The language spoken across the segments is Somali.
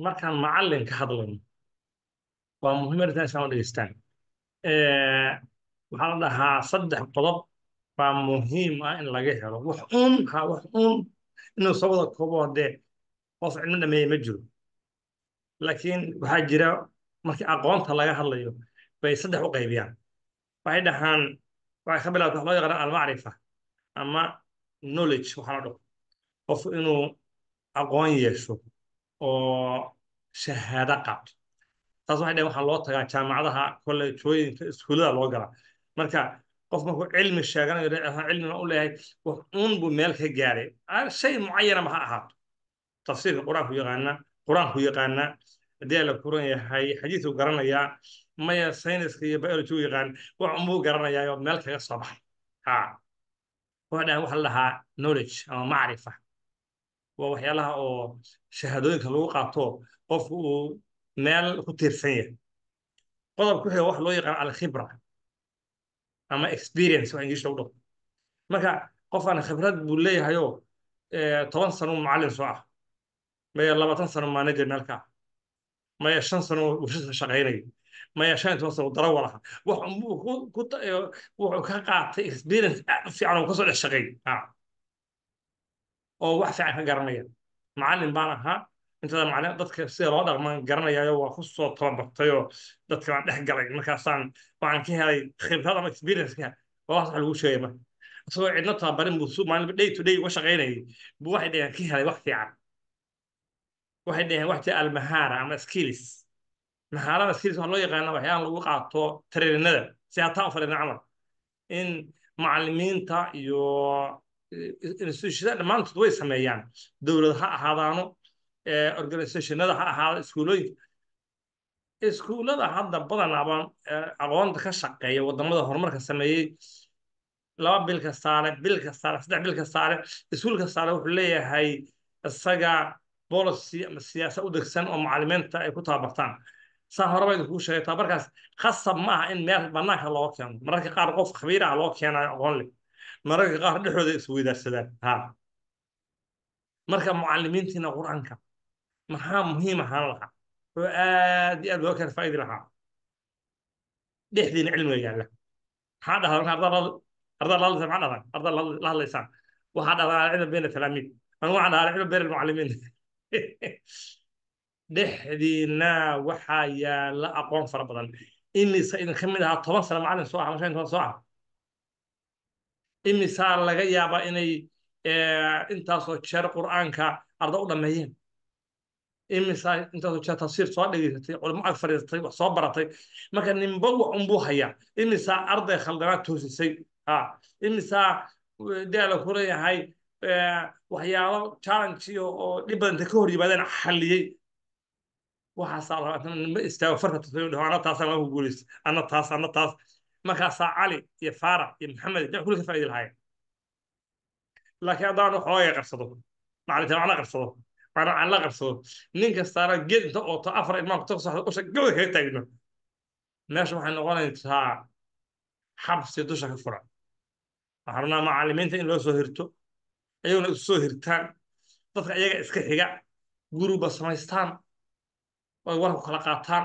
markaan macallin ka hadlayno waa muhiim arrintan isaan dhegeystaan waxaa la dhahaa saddex qodob baa muhiim ah in laga helo wax uun ha wax uun inuu soo koobo haddee qof cilmi dhameeye ma jiro laakiin waxaa jira markii aqoonta laga hadlayo bay saddex u qaybiyaan waxay dhahaan waxay ka bilaabt wax loo yaqaan almacrifa ama knowledge waxaa la dhaho qof inuu aqoon yeesho oo shahaado qabto taas waxay dheen waxaa loo tagaa jaamacadaha kolleejooyinka iskuullada loo galaa marka qof markuu cilmi sheeganayo ah, cilmiga u leeyahay wax uun buu meel ka gaaray shay mucayanaba ha ahaato tafsiirka qur-aanku yaqaana qur-aanku yaqaana haddii la kuran yahay xadiisu garanayaa maya sayniska iyo u yaqaan wax unbuu garanayaa oo meel kaga soo baxay ha waxa dhahan waxa la dhahaa knowledge ama macrifa waa waxyaalaha oo shahaadooyinka lagu qaato qof uu meel ku tiirsan yahay qodobka wuxuu wax loo yaqaan alkhibra ama experience waa ingilish lagu dhaho marka qofaan khibrad buu leeyahayo toban sano macallin soo ah maya labaatan sano manager meelka ah maya shan sano washisa shaqaynayo maya shan toban sano darawal aha ah wuxuu ka qaatay experience aad u fiican oo kasoo dhex shaqeey oo wax fiican ka garanaya macalin baan ahaa intada macalin dadka sida loo dhaqman garanayayo waa ku soo tababartayoo dadka waan dhex galay markaasaan waxaan ka helay khibrad ama experienceka ka waa wax lagu sheegay marka isagoo cidna tababarin buu maalinba day to day uga shaqaynayay bu waxay dhaheen ka helay wax fiican waxay dhaheen waxti almahaara ama skills mahaarada skills waxaa loo yaqaana waxyaala lagu qaato tareenada si hataa u fadhina camal in macalimiinta iyo institutionada dhammaantood way sameeyaan dowlad ha ahaadaano organizationada ha ahaada iskuulooyinka iskuullada hadda badanabaan aqoonta ka shaqeeya wadamada horumarka sameeyey laba bil ka saare bil ka saare saddex bil ka saare iskuul ka wuxuu leeyahay isaga policy ama siyaasa u degsan oo macalimiinta ay ku tababartaan saa horeba idinkugu sheegay tababarkaas khasab ma aha in meel bannaanka loo keeno mararka qaar qof khabiir ah loo keenayo aqoon leh mararka qaar dhexooda isweydaarsadaan ha marka mucalimiintiina qur-aanka maxaa muhiim ahaan lahaa oo aad iyo aad loo kala faa'idi lahaa dhexdiina cilmiga yaalla maxaa dhahdan ardaa lahadlaysa maxaa dhahdan ardaa lahadlaysaan waxaa dhahdan alcilm bayna talaamiid anu waxaa dhahaa alcilm bayna almucalimiin dhexdiina waxaa yaalla aqoon fara badan inisa ka mid ahaa toban sana macalin soo ah ama shan toban soo ah imisaa laga yaabaa inay eh, intaasoo jeer qur'aanka arda u dhammeeyeen imisaa intaasoo jeer tafsiir soo dhegeysatay culamo ag fariisatay wax soo baratay marka nimba wax unbuu hayaa imisaa arday khaldanaa toosisay ah, imisaa eh, deela ku leeyahay eh, waxyaalo challenge oo dhib badanta ka hor yimaadeen xalliyey waxaasaa rabaa nimba istaago farka tafsiir dhaho ana taas anaa ku guuleysta ana taas ana taas markaasaa cali iyo faarax iyo maxamed da ka faidi lahayen laakiin haddaan waxooga qabsado macalimtaana qabsado macnacan la qabsado nin kastaana geed inta ooto afar imaamka tosaxda usha gabada kaga taagno meesha waxay noqonaysaa xabsi dusha ka furan waxaan rabnaa macalimiinta in loo soo hirto ayaguna isu soo hirtaan dadka iyaga iska xiga guruba samaystaan oy warku kala qaataan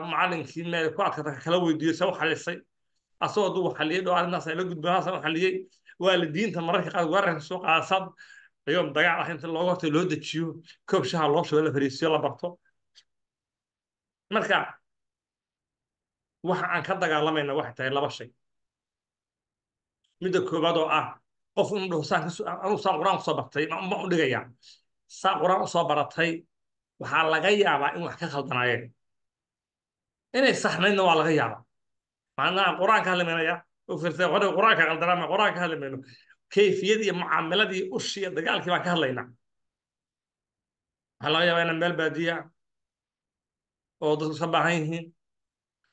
macalinkii meel ku adkata kala weydiiyo saw xalisay asagoo duu xaliyay dhow arrintaas ay la gudbanaasa xaliyay waa diinta mararka qaar weerarka soo qaadasad ayoon dagaal ah inta looga horto loo dejiyo koob shaha loo shugo la fariisiyo la barto marka waxa aan ka dagaalamayna waxay tahay laba shay midda koowaad oo ah qof inuu dhaho saananuu saa qur-aan usoo bartay ma u dhigayaa saa qur-aan usoo baratay waxaa laga yaabaa in wax ka khaldanaayeen inay saxnaydna waa laga yaaba macnaha quraan ka hadli maynaya ufirtay hore quraan ka qaldaraama quraan ka hadli mayno kayfiyadii mucaamiladii ushiya dagaalkii baan ka hadlaynaa waxaa laga yaabaa inaan meel baadiya oo dadku iska baahan yihiin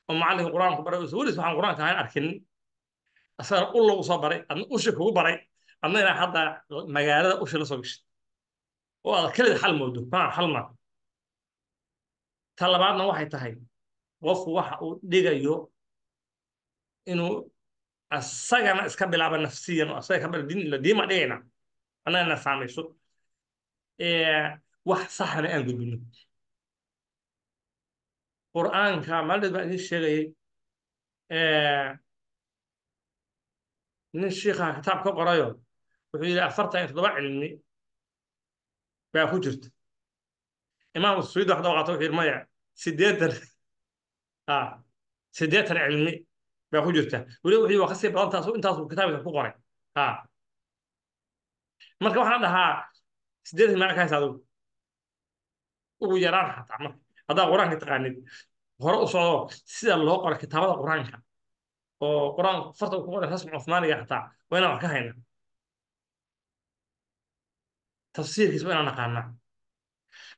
oo macallinka quraanku baray uusan weliis waxaan quraanka ahayn arkinin asagana ul lagu soo baray adna ushi kugu baray adna inaa hadda magaalada ushi lasoo soo gashay oo aad kelida xal moodo maa xal maa ta labaadna waxay tahay qofku waxa uu dhigayo inuu asagana iska bilaabo nafsiyan asagadiima dhigayna annagana saamayso wax saxana aan gudbino qur'aanka maaldeed baan idin sheegayay nin shiikha kitaab ka qorayo wuxuu yidhi afartan iyo toddoba cilmi baa ku jirta imaam suwiid wax waqato wuxuu yidhi maya siddeetan sideetan cilmi baa ku jirta weliba wixii waa kasii sii badan taasu intaasu kitaabka ku qoray a marka waxaan dhahaa sideetan maga ka haysa ugu yaraan xataa marka haddaa qur-aanka taqaanid hore u socdo sida loo qoray kitaabada qur-aanka oo qur aan farta ku qoray rasmi cusmaaniga xataa waa inaan wax ka hayna tafsiirkiis waa inaan naqaanaa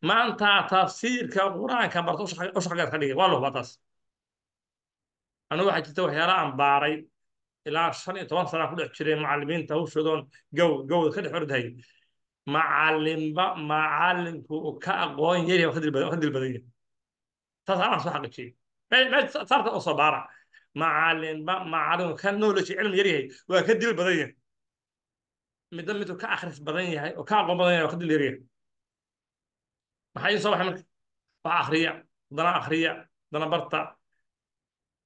maanta tafsiirka qur-aanka barta ushaqaad ka dhigay waa la taas anugu waxaa jirta waxyaala aan baaray ilaa shan iyo toban sanaa ku dhex jiray macalimiinta hawshoodoon gow gowda ka dhex ordahay macalimba macalinku uu ka aqoon yari ka dilbadanya taas aan soo xaqiijiyey saarta oo soo baara macalimba macalinku ka knowledge cilmi yar yahay waa ka dil badan yahay midda miduu ka akhris badan yahay oo ka aqoon badan yahay waa ka dil yar yahay maxaa ii baxay marka wax akhriya dana akhriya dana barta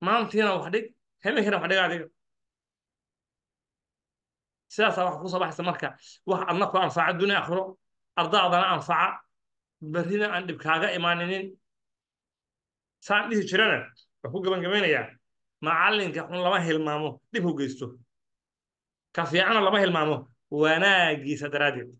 maantiina wax dhig himinkana wax dhiga adiga sidaasaa waxa ku sabaxaysa marka wax adna ku anfaca dunia akhiro ardaadana anfaca berrina aan dhib kaaga imaaninin saan dhihi jirana wax ku gabangabaynayaa macalinka xun lama hilmaamo dhib geysto ka fiicana lama hilmaamo wanaagiisa daraaddeed